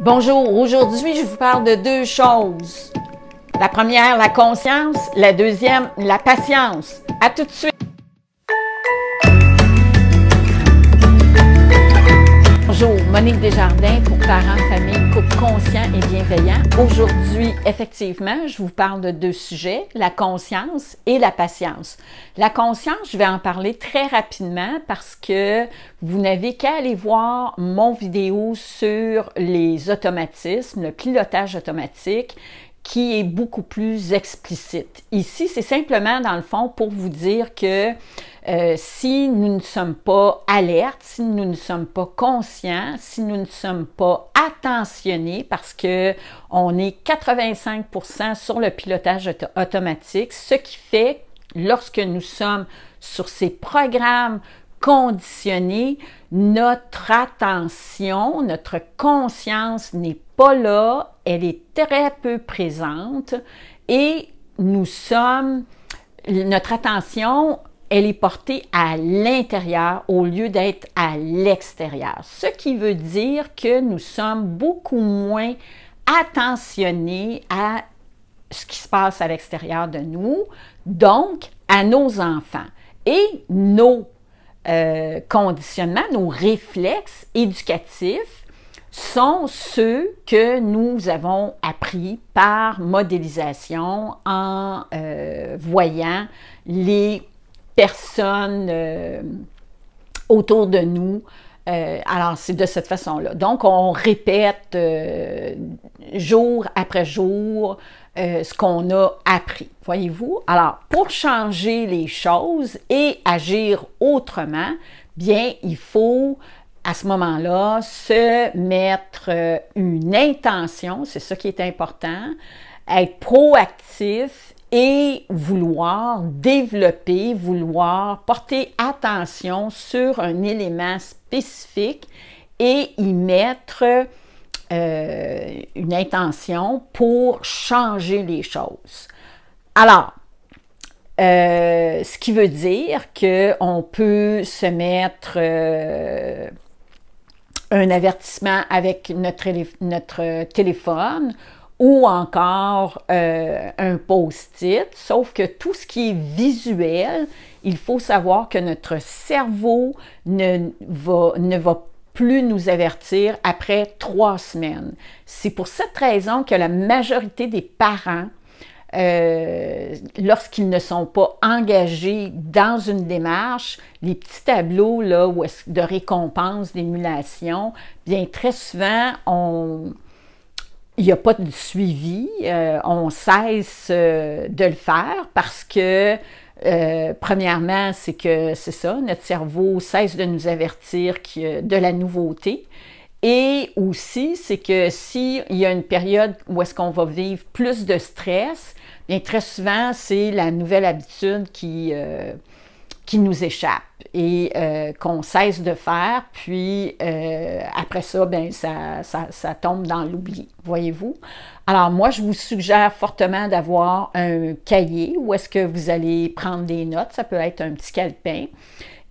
Bonjour, aujourd'hui je vous parle de deux choses. La première, la conscience, la deuxième, la patience. À tout de suite. des Desjardins pour Parents, Familles, Couple Conscients et Bienveillants. Aujourd'hui, effectivement, je vous parle de deux sujets, la conscience et la patience. La conscience, je vais en parler très rapidement parce que vous n'avez qu'à aller voir mon vidéo sur les automatismes, le pilotage automatique qui est beaucoup plus explicite. Ici, c'est simplement dans le fond pour vous dire que euh, si nous ne sommes pas alertes, si nous ne sommes pas conscients, si nous ne sommes pas attentionnés, parce que on est 85% sur le pilotage automatique, ce qui fait lorsque nous sommes sur ces programmes conditionnés, notre attention, notre conscience n'est pas là, elle est très peu présente et nous sommes, notre attention elle est portée à l'intérieur au lieu d'être à l'extérieur. Ce qui veut dire que nous sommes beaucoup moins attentionnés à ce qui se passe à l'extérieur de nous, donc à nos enfants. Et nos euh, conditionnements, nos réflexes éducatifs sont ceux que nous avons appris par modélisation en euh, voyant les personnes euh, autour de nous. Euh, alors, c'est de cette façon-là. Donc, on répète euh, jour après jour ce qu'on a appris, voyez-vous? Alors, pour changer les choses et agir autrement, bien, il faut à ce moment-là se mettre une intention, c'est ça qui est important, être proactif et vouloir développer, vouloir porter attention sur un élément spécifique et y mettre euh, une intention pour changer les choses. Alors, euh, ce qui veut dire qu'on peut se mettre euh, un avertissement avec notre téléphone ou encore euh, un post-it, sauf que tout ce qui est visuel, il faut savoir que notre cerveau ne va, ne va plus nous avertir après trois semaines. C'est pour cette raison que la majorité des parents euh, lorsqu'ils ne sont pas engagés dans une démarche, les petits tableaux là, de récompense, d'émulation, bien très souvent, on, il n'y a pas de suivi, euh, on cesse euh, de le faire parce que, euh, premièrement, c'est que c'est ça, notre cerveau cesse de nous avertir de la nouveauté. Et aussi, c'est que s'il si y a une période où est-ce qu'on va vivre plus de stress, bien très souvent, c'est la nouvelle habitude qui qui nous échappe et euh, qu'on cesse de faire, puis euh, après ça, ben, ça, tombe dans l'oubli, voyez-vous. Alors moi, je vous suggère fortement d'avoir un cahier où est-ce que vous allez prendre des notes, ça peut être un petit calepin,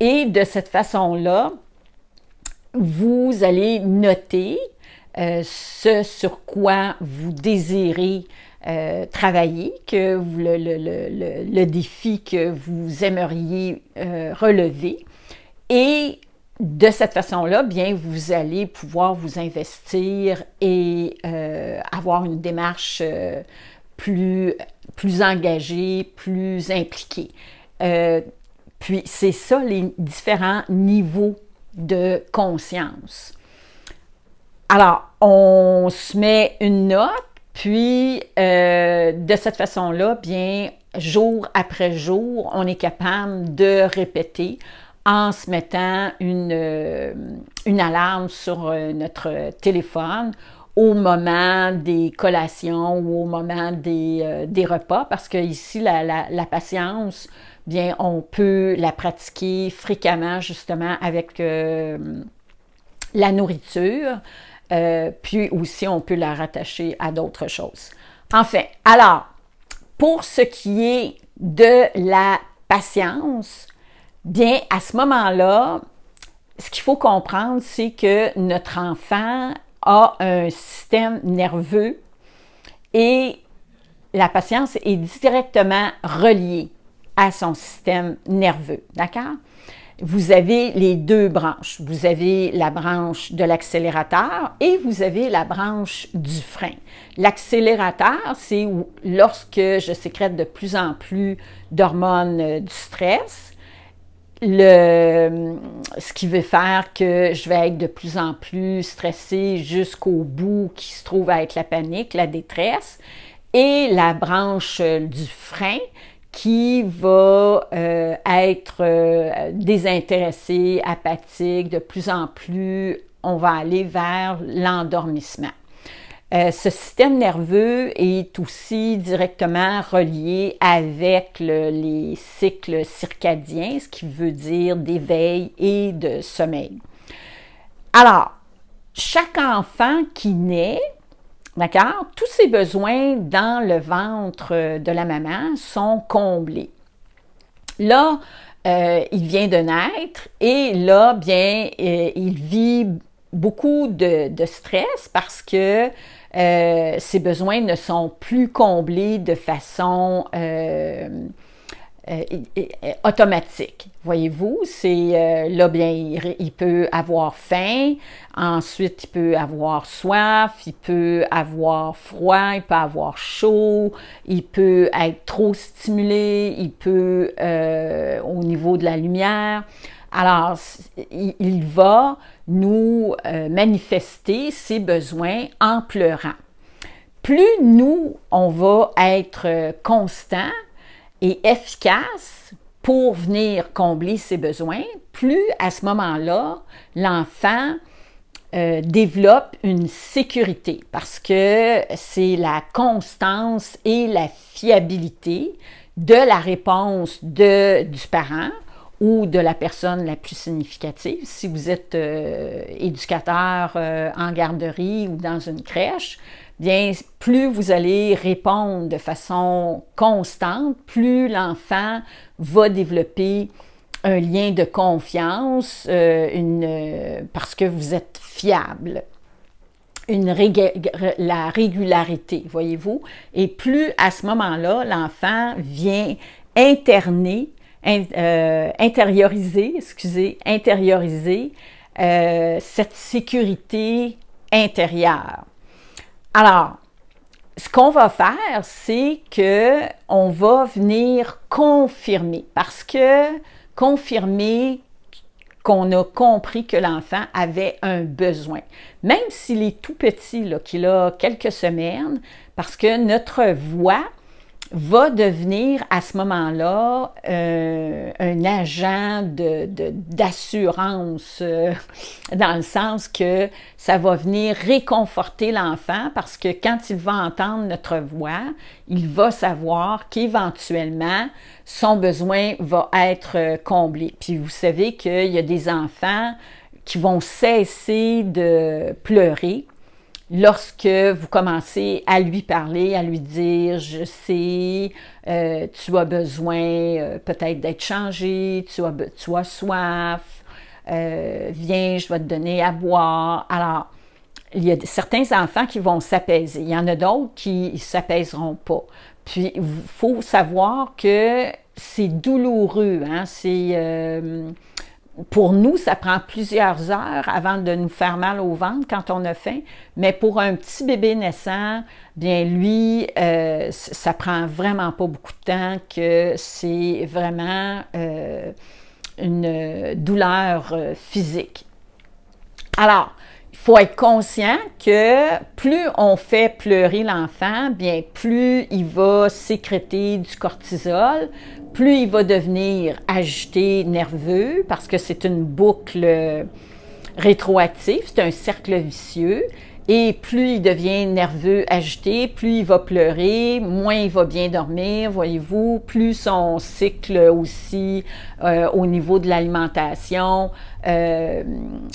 et de cette façon-là, vous allez noter euh, ce sur quoi vous désirez euh, travailler, que vous, le, défi que vous aimeriez euh, relever. Et de cette façon-là, bien, vous allez pouvoir vous investir et euh, avoir une démarche plus, plus engagée, plus impliquée. puis c'est ça les différents niveaux de conscience. Alors, on se met une note puis, euh, de cette façon-là, bien, jour après jour, on est capable de répéter en se mettant une, euh, une alarme sur euh, notre téléphone au moment des collations ou au moment des, des repas, parce que ici, la, la, patience, bien, on peut la pratiquer fréquemment justement avec la nourriture. Euh, puis aussi, on peut la rattacher à d'autres choses. Enfin, alors, pour ce qui est de la patience, bien, à ce moment-là, ce qu'il faut comprendre, c'est que notre enfant a un système nerveux et la patience est directement reliée à son système nerveux. D'accord? vous avez les deux branches. Vous avez la branche de l'accélérateur et vous avez la branche du frein. L'accélérateur, c'est lorsque je sécrète de plus en plus d'hormones euh, du stress, ce qui veut faire que je vais être de plus en plus stressée jusqu'au bout qui se trouve à être la panique, la détresse. Et la branche euh, du frein, qui va euh, être euh, désintéressé, apathique, de plus en plus, on va aller vers l'endormissement. Euh, ce système nerveux est aussi directement relié avec les cycles circadiens, ce qui veut dire d'éveil et de sommeil. Alors, chaque enfant qui naît D'accord? Tous ses besoins dans le ventre euh, de la maman sont comblés. Là, euh, il vient de naître et là, bien, euh, il vit beaucoup de, stress parce que ses besoins ne sont plus comblés de façon euh, euh, automatique. Voyez-vous, c'est euh, là, bien, il, peut avoir faim, ensuite il peut avoir soif, il peut avoir froid, il peut avoir chaud, il peut être trop stimulé, il peut au niveau de la lumière. Alors, il, il va nous manifester ses besoins en pleurant. Plus nous, on va être constant, et efficace pour venir combler ses besoins, plus à ce moment-là, l'enfant euh, développe une sécurité parce que c'est la constance et la fiabilité de la réponse de, du parent ou de la personne la plus significative. Si vous êtes euh, éducateur euh, en garderie ou dans une crèche, bien plus vous allez répondre de façon constante, plus l'enfant va développer un lien de confiance, euh, euh, parce que vous êtes fiable. la régularité, voyez-vous. Et plus à ce moment-là, l'enfant vient interner, euh, intérioriser, excusez, intérioriser cette sécurité intérieure. Alors, ce qu'on va faire, c'est que on va venir confirmer parce que confirmer qu'on a compris que l'enfant avait un besoin. Même s'il est tout petit, qu'il a quelques semaines, parce que notre voix va devenir à ce moment-là euh, un agent d'assurance, euh, dans le sens que ça va venir réconforter l'enfant parce que quand il va entendre notre voix, il va savoir qu'éventuellement, son besoin va être euh, comblé. Puis vous savez qu'il y a des enfants qui vont cesser de pleurer lorsque vous commencez à lui parler, à lui dire, je sais, euh, tu as besoin euh, peut-être d'être changé, tu as, tu as soif, euh, viens, je vais te donner à boire. Alors, il y a certains enfants qui vont s'apaiser. Il y en a d'autres qui ne s'apaiseront pas. Puis, il faut savoir que c'est douloureux. Hein? C'est pour nous, ça prend plusieurs heures avant de nous faire mal au ventre quand on a faim, mais pour un petit bébé naissant, bien lui, euh, ça prend vraiment pas beaucoup de temps, que c'est vraiment euh, une douleur euh, physique. Alors, faut être conscient que plus on fait pleurer l'enfant, bien plus il va sécréter du cortisol, plus il va devenir agité, nerveux, parce que c'est une boucle euh, rétroactive, c'est un cercle vicieux. Et plus il devient nerveux, agité, plus il va pleurer, moins il va bien dormir, voyez-vous, plus son cycle aussi euh, au niveau de l'alimentation euh,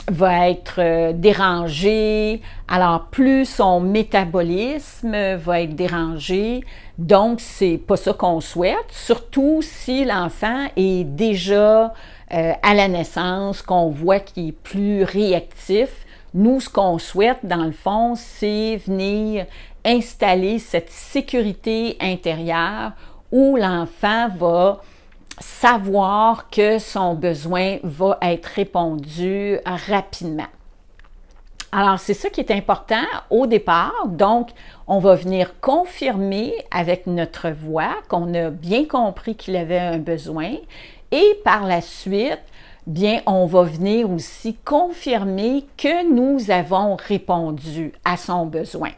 va être euh, dérangé. Alors, plus son métabolisme va être dérangé. Donc, c'est pas ça qu'on souhaite, surtout si l'enfant est déjà à la naissance, qu'on voit qu'il est plus réactif nous, ce qu'on souhaite, dans le fond, c'est venir installer cette sécurité intérieure où l'enfant va savoir que son besoin va être répondu rapidement. Alors, c'est ça qui est important au départ. Donc, on va venir confirmer avec notre voix qu'on a bien compris qu'il avait un besoin et par la suite, bien, on va venir aussi confirmer que nous avons répondu à son besoin.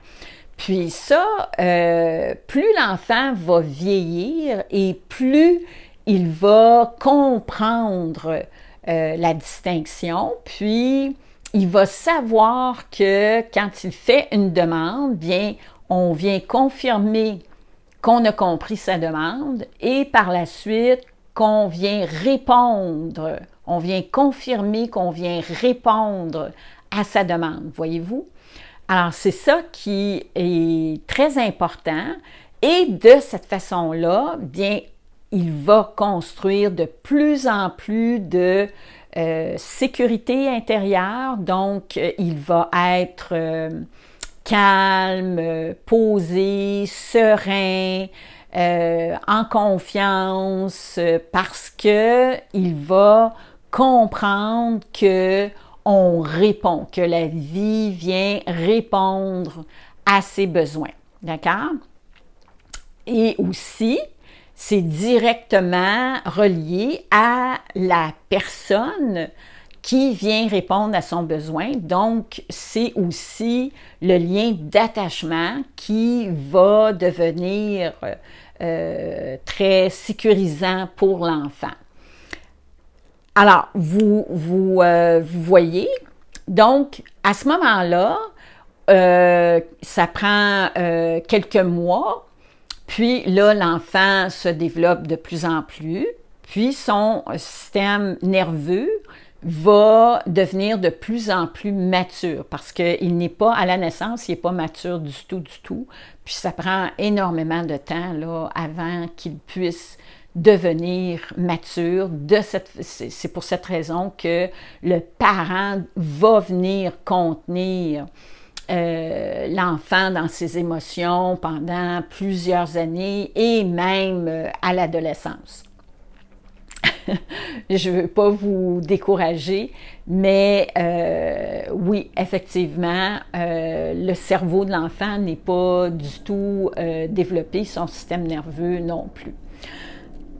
Puis ça, euh, plus l'enfant va vieillir et plus il va comprendre euh, la distinction, puis il va savoir que quand il fait une demande, bien, on vient confirmer qu'on a compris sa demande et par la suite qu'on vient répondre on vient confirmer qu'on vient répondre à sa demande, voyez-vous? Alors, c'est ça qui est très important. Et de cette façon-là, bien, il va construire de plus en plus de euh, sécurité intérieure. Donc, euh, il va être euh, calme, posé, serein, en confiance, parce que il va comprendre que on répond, que la vie vient répondre à ses besoins. D'accord? Et aussi, c'est directement relié à la personne qui vient répondre à son besoin. Donc, c'est aussi le lien d'attachement qui va devenir euh, très sécurisant pour l'enfant. Alors, vous, euh, vous, voyez, donc, à ce moment-là, euh, ça prend euh, quelques mois, puis là, l'enfant se développe de plus en plus, puis son système nerveux va devenir de plus en plus mature parce qu'il n'est pas à la naissance, il n'est pas mature du tout, du tout. Puis ça prend énormément de temps là, avant qu'il puisse devenir mature. c'est pour cette raison que le parent va venir contenir euh, l'enfant dans ses émotions pendant plusieurs années et même euh, à l'adolescence. je ne veux pas vous décourager, mais euh, oui, effectivement, le cerveau de l'enfant n'est pas du tout développé, son système nerveux non plus.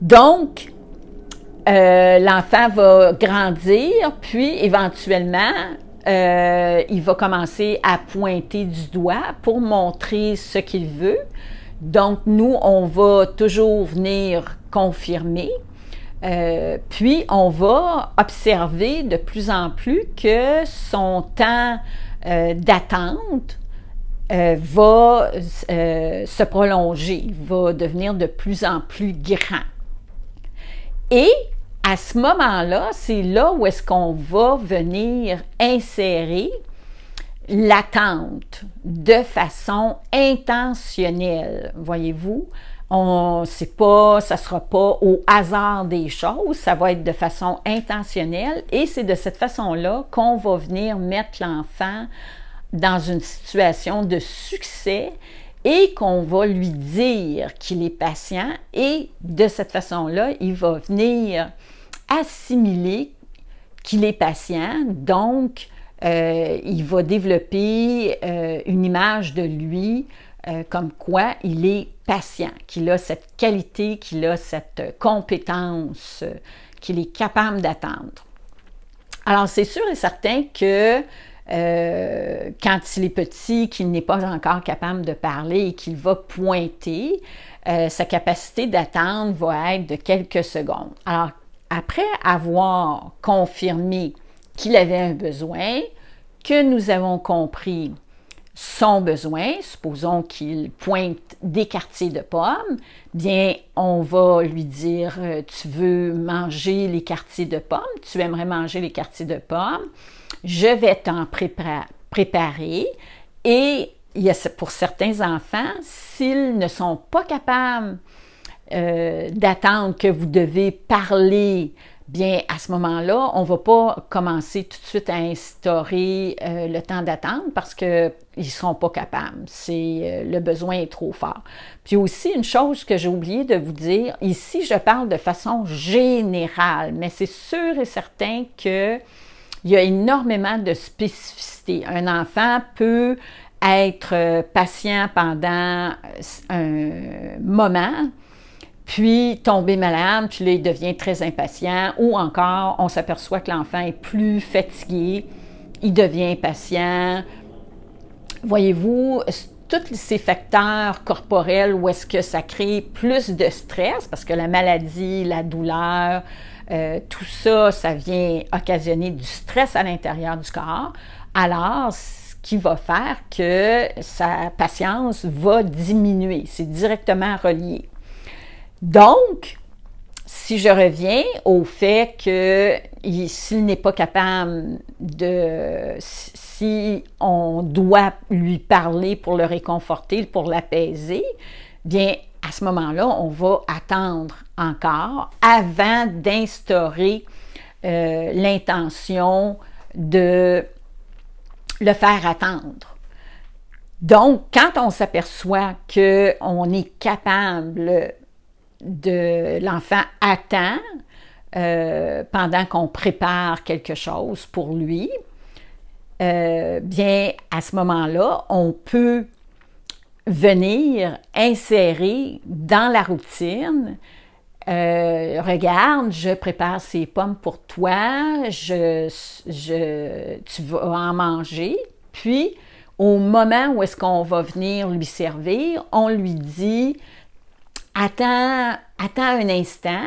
Donc, euh, l'enfant va grandir, puis éventuellement, euh, il va commencer à pointer du doigt pour montrer ce qu'il veut. Donc, nous, on va toujours venir confirmer. Euh, puis, on va observer de plus en plus que son temps d'attente va se prolonger, va devenir de plus en plus grand. Et à ce moment-là, c'est là où est-ce qu'on va venir insérer l'attente de façon intentionnelle, voyez-vous. On sait pas, ça sera pas au hasard des choses, ça va être de façon intentionnelle et c'est de cette façon-là qu'on va venir mettre l'enfant dans une situation de succès et qu'on va lui dire qu'il est patient et de cette façon-là, il va venir assimiler qu'il est patient, donc euh, il va développer euh, une image de lui euh, comme quoi il est patient, qu'il a cette qualité, qu'il a cette compétence, qu'il est capable d'attendre. Alors c'est sûr et certain que euh, quand il est petit, qu'il n'est pas encore capable de parler et qu'il va pointer, euh, sa capacité d'attendre va être de quelques secondes. Alors, après avoir confirmé qu'il avait un besoin, que nous avons compris son besoin, supposons qu'il pointe des quartiers de pommes, bien on va lui dire euh, tu veux manger les quartiers de pommes, tu aimerais manger les quartiers de pommes je vais t'en préparer et il y a, pour certains enfants, s'ils ne sont pas capables euh, d'attendre que vous devez parler, bien à ce moment-là, on ne va pas commencer tout de suite à instaurer euh, le temps d'attente parce qu'ils ne seront pas capables. Euh, le besoin est trop fort. Puis aussi une chose que j'ai oublié de vous dire, ici je parle de façon générale, mais c'est sûr et certain que il y a énormément de spécificités. Un enfant peut être euh, patient pendant euh, un moment, puis tomber malade, puis il devient très impatient, ou encore, on s'aperçoit que l'enfant est plus fatigué, il devient impatient. Voyez-vous, tous ces facteurs corporels où est-ce que ça crée plus de stress, parce que la maladie, la douleur, euh, tout ça, ça vient occasionner du stress à l'intérieur du corps. Alors, ce qui va faire que sa patience va diminuer. C'est directement relié. Donc, si je reviens au fait que s'il n'est pas capable de, si on doit lui parler pour le réconforter, pour l'apaiser, bien à ce moment-là, on va attendre encore avant d'instaurer euh, l'intention de le faire attendre. Donc, quand on s'aperçoit que on est capable de l'enfant attend euh, pendant qu'on prépare quelque chose pour lui, euh, bien à ce moment-là, on peut venir insérer dans la routine euh, regarde, je prépare ces pommes pour toi, je, je, tu vas en manger. Puis, au moment où est-ce qu'on va venir lui servir, on lui dit, attends, attends un instant.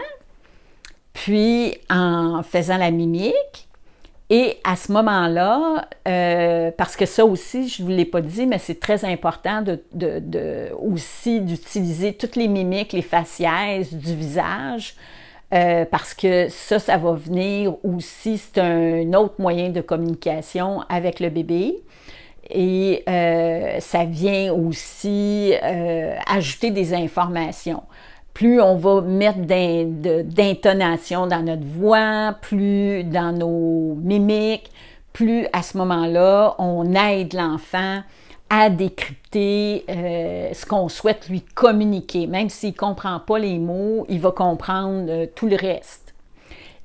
Puis, en faisant la mimique, et à ce moment-là, euh, parce que ça aussi, je ne vous l'ai pas dit, mais c'est très important de, aussi d'utiliser toutes les mimiques, les faciès du visage, euh, parce que ça, ça va venir aussi, c'est un autre moyen de communication avec le bébé. Et euh, ça vient aussi ajouter des informations plus on va mettre d'intonation dans notre voix, plus dans nos mimiques, plus à ce moment-là, on aide l'enfant à décrypter euh, ce qu'on souhaite lui communiquer. Même s'il ne comprend pas les mots, il va comprendre euh, tout le reste.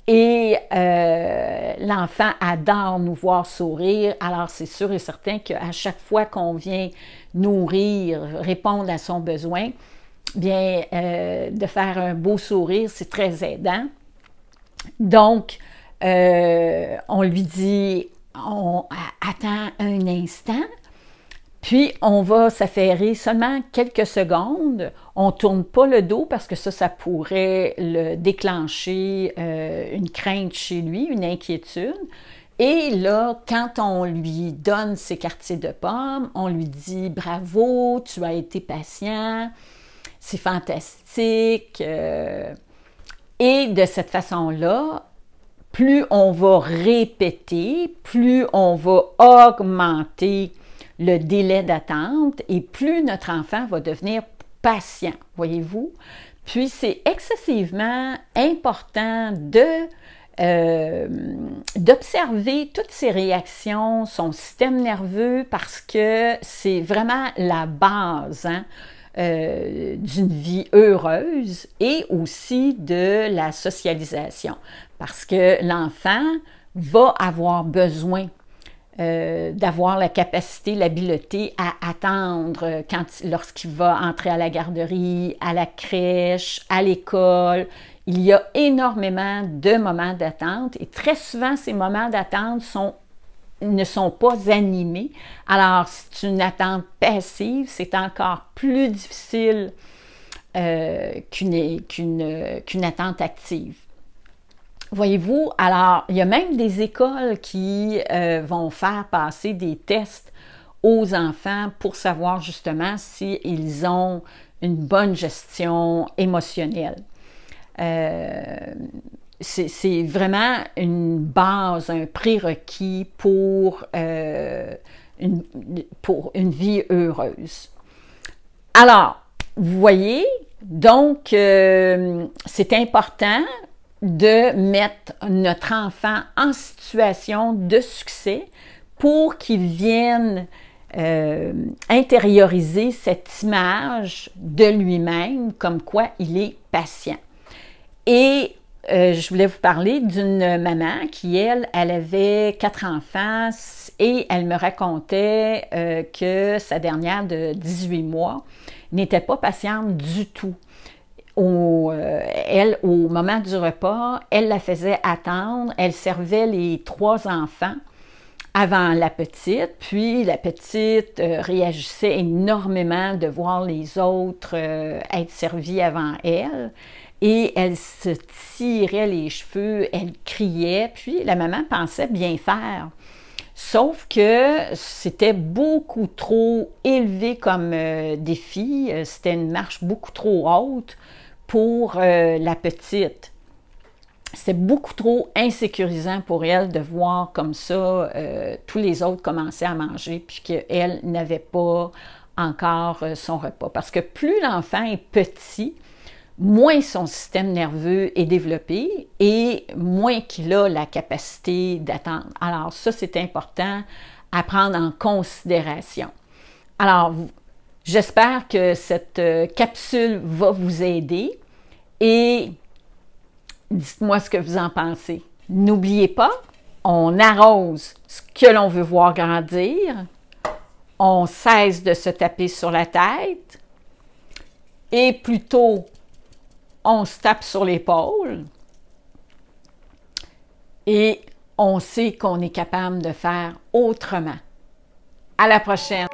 Et euh, l'enfant adore nous voir sourire. Alors c'est sûr et certain qu'à chaque fois qu'on vient nourrir, répondre à son besoin, bien, euh, de faire un beau sourire, c'est très aidant. Donc, euh, on lui dit, on attend un instant, puis on va s'affairer seulement quelques secondes. On ne tourne pas le dos parce que ça, ça pourrait le déclencher euh, une crainte chez lui, une inquiétude. Et là, quand on lui donne ses quartiers de pommes, on lui dit bravo, tu as été patient, c'est fantastique. Euh. et de cette façon-là, plus on va répéter, plus on va augmenter le délai d'attente et plus notre enfant va devenir patient, voyez-vous. Puis c'est excessivement important de euh, d'observer toutes ses réactions, son système nerveux, parce que c'est vraiment la base hein, euh, d'une vie heureuse et aussi de la socialisation. Parce que l'enfant va avoir besoin euh, d'avoir la capacité, l'habileté à attendre euh, lorsqu'il va entrer à la garderie, à la crèche, à l'école. Il y a énormément de moments d'attente et très souvent ces moments d'attente sont ne sont pas animés. Alors, c'est une attente passive, c'est encore plus difficile euh, qu'une attente active. Voyez-vous, alors, il y a même des écoles qui euh, vont faire passer des tests aux enfants pour savoir justement s'ils ils ont une bonne gestion émotionnelle. Euh, c'est vraiment une base, un prérequis pour, euh, une, pour une vie heureuse. Alors, vous voyez, donc, euh, c'est important de mettre notre enfant en situation de succès pour qu'il vienne euh, intérioriser cette image de lui-même comme quoi il est patient. Et euh, je voulais vous parler d'une maman qui, elle, elle avait quatre enfants et elle me racontait euh, que sa dernière de 18 mois n'était pas patiente du tout. Au, euh, elle, au moment du repas, elle la faisait attendre, elle servait les trois enfants avant la petite, puis la petite réagissait énormément de voir les autres être servis avant elle et elle se tirait les cheveux, elle criait, puis la maman pensait bien faire. Sauf que c'était beaucoup trop élevé comme euh, défi, euh, c'était une marche beaucoup trop haute pour euh, la petite. C'était beaucoup trop insécurisant pour elle de voir comme ça tous les autres commencer à manger puis qu'elle n'avait pas encore son repas. Parce que plus l'enfant est petit, moins son système nerveux est développé et moins qu'il a la capacité d'attendre. Alors ça, c'est important à prendre en considération. Alors, j'espère que cette euh, capsule va vous aider et dites-moi ce que vous en pensez. N'oubliez pas, on arrose ce que l'on veut voir grandir, on cesse de se taper sur la tête et plutôt on se tape sur l'épaule et on sait qu'on est capable de faire autrement. À la prochaine!